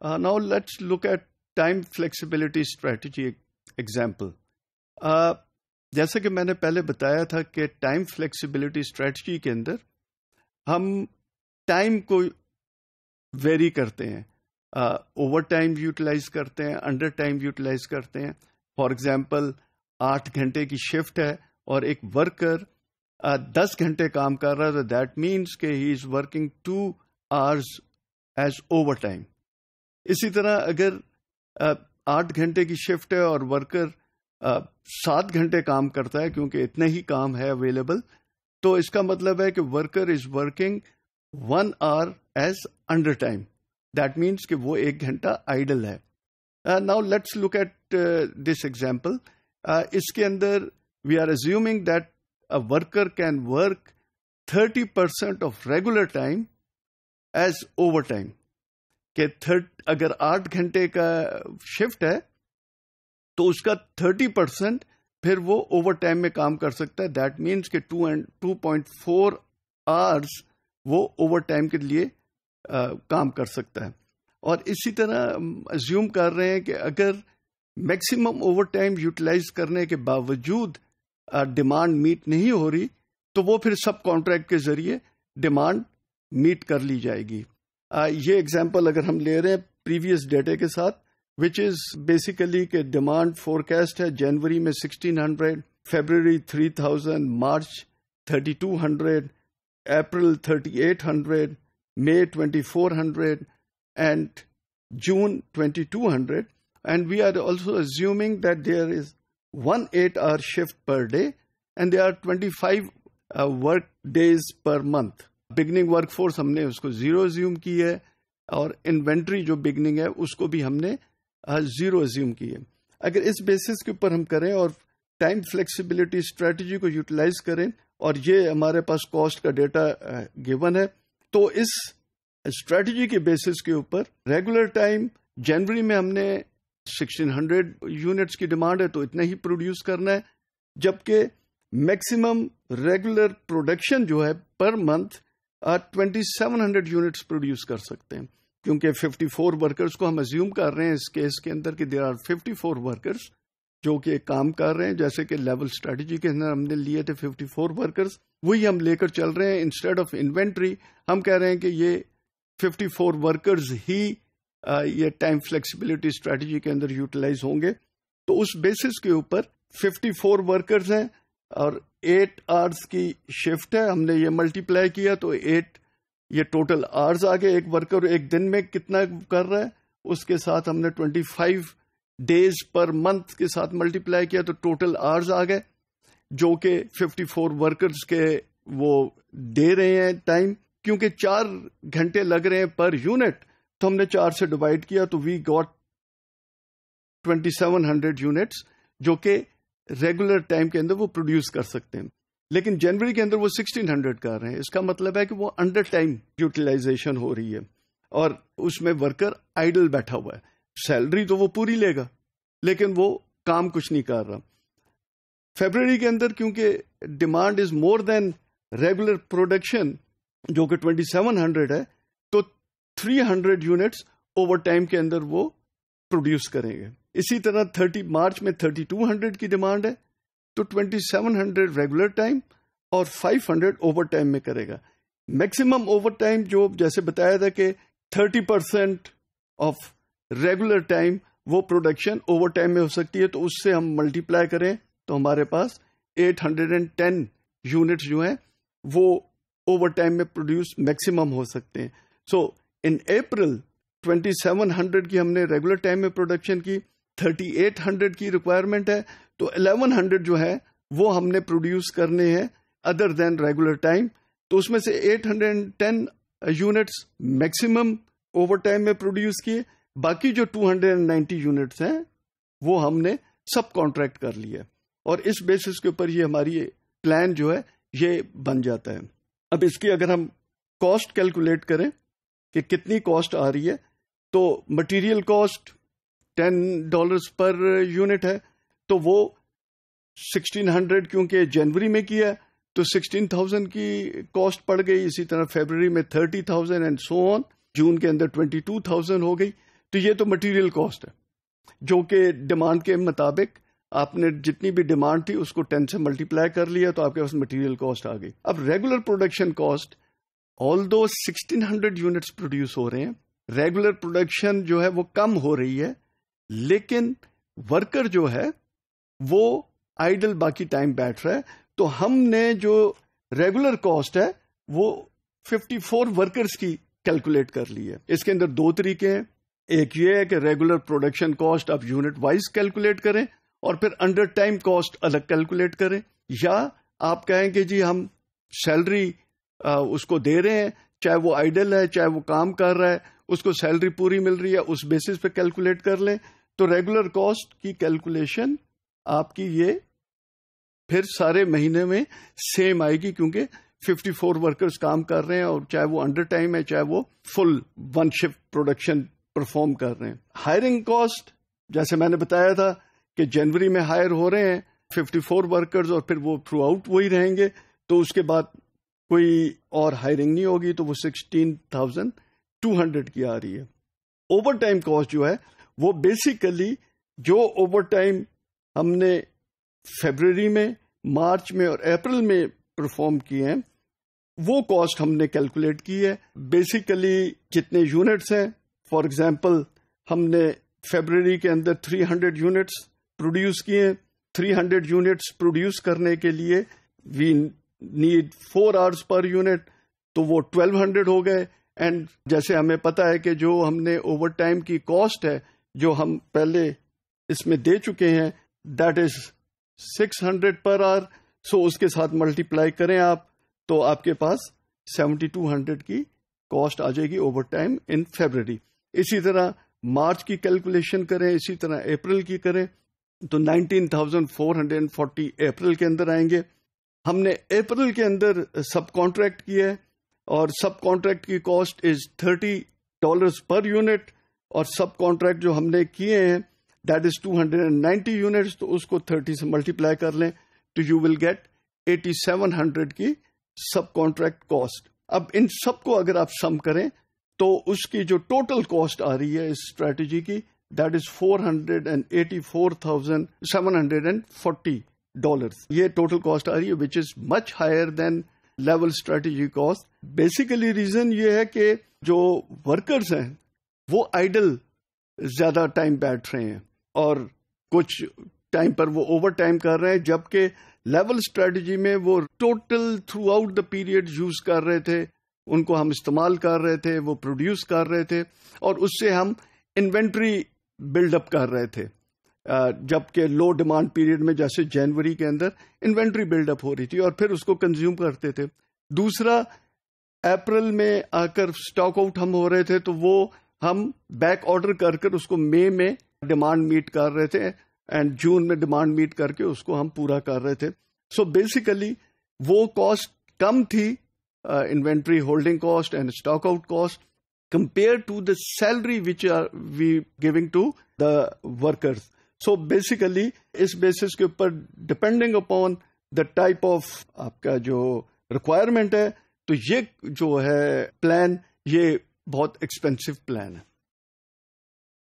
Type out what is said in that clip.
Uh, now let's look at time flexibility strategy example जैसा कि मैंने पहले बताया था कि टाइम फ्लेक्सिबिलिटी स्ट्रेटजी के अंदर हम टाइम को वेरी करते हैं ओवर टाइम यूटिलाइज करते हैं अंडर टाइम यूटिलाइज करते हैं फॉर एग्जांपल आठ घंटे की शिफ्ट है और एक वर्कर uh, दस घंटे काम कर रहा है तो दैट मीन्स के he is working two hours as overtime इसी तरह अगर आठ घंटे की शिफ्ट है और वर्कर सात घंटे काम करता है क्योंकि इतने ही काम है अवेलेबल तो इसका मतलब है कि worker is working one hour as undertime that means कि वो एक घंटा आइडल है now let's look at this example इसके अंदर we are assuming that a worker can work thirty percent of regular time as overtime के थर्ट अगर आठ घंटे का शिफ्ट है तो उसका थर्टी परसेंट फिर वो ओवर टाइम में काम कर सकता है दैट मीन्स के two and two point four hours वो ओवर टाइम के लिए आ, काम कर सकता है और इसी तरह ज्यूम कर रहे हैं कि अगर मैक्सिमम ओवर टाइम यूटिलाइज करने के बावजूद डिमांड मीट नहीं हो रही तो वो फिर सब कॉन्ट्रैक्ट के जरिए डिमांड मीट कर ली जाएगी आ, ये एग्जाम्पल अगर हम ले रहे हैं प्रीवियस डेटे के साथ विच इज बेसिकली के डिमांड फोरकास्ट है जनवरी में sixteen hundred February three thousand March thirty two hundred April thirty eight hundred May twenty four hundred and June twenty two hundred and we are also assuming that there is one eight hour shift per day and they are twenty five work days per month beginning workforce हमने उसको zero ज्यूम की है और inventory जो beginning है उसको भी हमने जीरो ज्यूम की है अगर इस बेसिस के ऊपर हम करें और टाइम फ्लेक्सिबिलिटी स्ट्रेटजी को यूटिलाइज करें और ये हमारे पास कॉस्ट का डेटा गिवन है तो इस स्ट्रेटजी के बेसिस के ऊपर रेगुलर टाइम जनवरी में हमने 1600 यूनिट्स की डिमांड है तो इतना ही प्रोड्यूस करना है जबकि मैक्सिमम रेगुलर प्रोडक्शन जो है पर मंथ 2700 यूनिट्स प्रोड्यूस कर सकते हैं क्योंकि 54 वर्कर्स को हम एज्यूम कर रहे हैं इस केस के अंदर कि देर आर 54 वर्कर्स जो कि काम कर रहे हैं जैसे कि लेवल स्ट्रेटजी के अंदर हमने लिए थे 54 वर्कर्स वही हम लेकर चल रहे हैं इंस्टेड ऑफ इन्वेंट्री हम कह रहे हैं कि ये 54 वर्कर्स ही आ, ये टाइम फ्लेक्सिबिलिटी स्ट्रेटजी के अंदर यूटिलाइज होंगे तो उस बेसिस के ऊपर 54 वर्कर्स हैं और एट आवर्स की शिफ्ट है हमने ये मल्टीप्लाई किया तो एट ये टोटल आवर्स आ गए एक वर्कर एक दिन में कितना कर रहा है उसके साथ हमने 25 डेज पर मंथ के साथ मल्टीप्लाई किया तो टोटल आवर्स आ गए जो कि 54 वर्कर्स के वो दे रहे हैं टाइम क्योंकि चार घंटे लग रहे हैं पर यूनिट तो हमने चार से डिवाइड किया तो वी गॉट 2700 यूनिट्स जो कि रेगुलर टाइम के अंदर वो प्रोड्यूस कर सकते हैं लेकिन जनवरी के अंदर वो 1600 कर रहे हैं इसका मतलब है कि वो अंडर टाइम यूटिलाइजेशन हो रही है और उसमें वर्कर आइडल बैठा हुआ है सैलरी तो वो पूरी लेगा लेकिन वो काम कुछ नहीं कर रहा फेबररी के अंदर क्योंकि demand is more than regular production जो कि 2700 है तो 300 यूनिट्स ओवर टाइम के अंदर वो प्रोड्यूस करेंगे इसी तरह 30 मार्च में 3200 की डिमांड है तो 2700 रेगुलर टाइम और 500 ओवर टाइम में करेगा मैक्सिमम ओवर टाइम जो जैसे बताया था कि 30 परसेंट ऑफ रेगुलर टाइम वो प्रोडक्शन ओवर टाइम में हो सकती है तो उससे हम मल्टीप्लाई करें तो हमारे पास 810 यूनिट्स जो हैं वो ओवर टाइम में प्रोड्यूस मैक्सिमम हो सकते हैं सो इन अप्रैल 2700 की हमने रेगुलर टाइम में प्रोडक्शन की 3800 की रिक्वायरमेंट है तो 1100 जो है वो हमने प्रोड्यूस करने हैं अदर देन रेगुलर टाइम तो उसमें से 810 यूनिट्स मैक्सिमम ओवर टाइम में प्रोड्यूस किए बाकी जो 290 यूनिट्स हैं वो हमने सब कॉन्ट्रैक्ट कर लिया और इस बेसिस के ऊपर ये हमारी प्लान जो है ये बन जाता है अब इसकी अगर हम कॉस्ट कैलकुलेट करें कि कितनी कॉस्ट आ रही है तो material cost ten dollars per unit है तो वो सिक्सटीन हंड्रेड क्योंकि जनवरी में किया तो सिक्सटीन थाउजेंड की कॉस्ट पड़ गई इसी तरह फेबररी में thirty thousand and so on June के अंदर ट्वेंटी टू थाउजेंड हो गई तो ये तो मटेरियल कॉस्ट है जो कि डिमांड के मुताबिक आपने जितनी भी डिमांड थी उसको टेन से मल्टीप्लाई कर लिया तो आपके पास मटेरियल कॉस्ट आ गई अब रेगुलर प्रोडक्शन कॉस्ट ऑल दो सिक्सटीन यूनिट्स प्रोड्यूस हो रहे हैं रेगुलर प्रोडक्शन जो है वो कम हो रही है लेकिन वर्कर जो है वो आइडल बाकी टाइम बैठ रहा है तो हमने जो रेगुलर कॉस्ट है वो 54 वर्कर्स की कैलकुलेट कर ली है इसके अंदर दो तरीके हैं एक ये है कि रेगुलर प्रोडक्शन कॉस्ट आप यूनिट वाइज कैलकुलेट करें और फिर अंडर टाइम कॉस्ट अलग कैलकुलेट करें या आप कहें कि जी हम सैलरी उसको दे रहे हैं चाहे वो आइडल है चाहे वो काम कर रहा है उसको सैलरी पूरी मिल रही है उस बेसिस पे कैलकुलेट कर लें तो रेगुलर कॉस्ट की कैलकुलेशन आपकी ये फिर सारे महीने में सेम आएगी क्योंकि 54 वर्कर्स काम कर रहे हैं और चाहे वो अंडर टाइम है चाहे वो full one shift production perform कर रहे हैं हायरिंग कॉस्ट जैसे मैंने बताया था कि जनवरी में हायर हो रहे हैं 54 वर्कर्स और फिर वो थ्रू आउट वही रहेंगे तो उसके बाद कोई और हायरिंग नहीं होगी तो वो 16,200 की आ रही है ओवर टाइम कॉस्ट जो है वो बेसिकली जो ओवर टाइम हमने फेबररी में मार्च में और अप्रैल में परफॉर्म किए हैं वो कॉस्ट हमने कैलकुलेट की है बेसिकली जितने यूनिट्स हैं फॉर एग्जांपल हमने फेबररी के अंदर 300 यूनिट्स प्रोड्यूस किए 300 यूनिट्स प्रोड्यूस करने के लिए we need four hours per unit तो वो 1200 हो गए एंड जैसे हमें पता है कि जो हमने ओवर टाइम की कॉस्ट है जो हम पहले इसमें दे चुके हैं that is 600 per hour so उसके साथ मल्टीप्लाई करें आप तो आपके पास 7200 की कॉस्ट आ जाएगी ओवर टाइम इन फेबररी इसी तरह मार्च की कैलकुलेशन करें इसी तरह अप्रैल की करें तो 19,440 अप्रैल के अंदर आएंगे हमने अप्रैल के अंदर सब कॉन्ट्रैक्ट किया है और सब कॉन्ट्रैक्ट की cost is 30 dollars per unit और सब कॉन्ट्रैक्ट जो हमने किए हैं दैट इज 290 यूनिट्स तो उसको 30 से मल्टीप्लाई कर लें तो यू विल गेट 8700 की सब कॉन्ट्रैक्ट कॉस्ट अब इन सबको अगर आप सम करें तो उसकी जो टोटल कॉस्ट आ रही है इस स्ट्रेटेजी की दैट इज 484,740 डॉलर्स ये टोटल कॉस्ट आ रही है which is much higher than level strategy cost basically reason ये है कि जो वर्कर्स हैं वो आइडल ज्यादा टाइम बैठ रहे हैं और कुछ टाइम पर वो ओवर टाइम कर रहे हैं जबकि लेवल स्ट्रेटजी में वो total throughout the period use कर रहे थे उनको हम इस्तेमाल कर रहे थे वो प्रोड्यूस कर रहे थे और उससे हम इन्वेंट्री बिल्डअप कर रहे थे जबकि लो डिमांड पीरियड में जैसे जनवरी के अंदर इन्वेंट्री बिल्डअप हो रही थी और फिर उसको कंज्यूम करते थे दूसरा अप्रैल में आकर स्टॉक आउट हम हो रहे थे तो वो हम बैक ऑर्डर कर कर उसको मई में डिमांड मीट कर रहे थे एंड जून में डिमांड मीट करके उसको हम पूरा कर रहे थे सो so बेसिकली वो कॉस्ट कम थी inventory holding cost and stock out cost compare to the salary which are we giving to the workers so basically इस बेसिस के ऊपर depending upon the type of आपका जो रिक्वायरमेंट है तो ये जो है प्लान ये बहुत एक्सपेंसिव प्लान है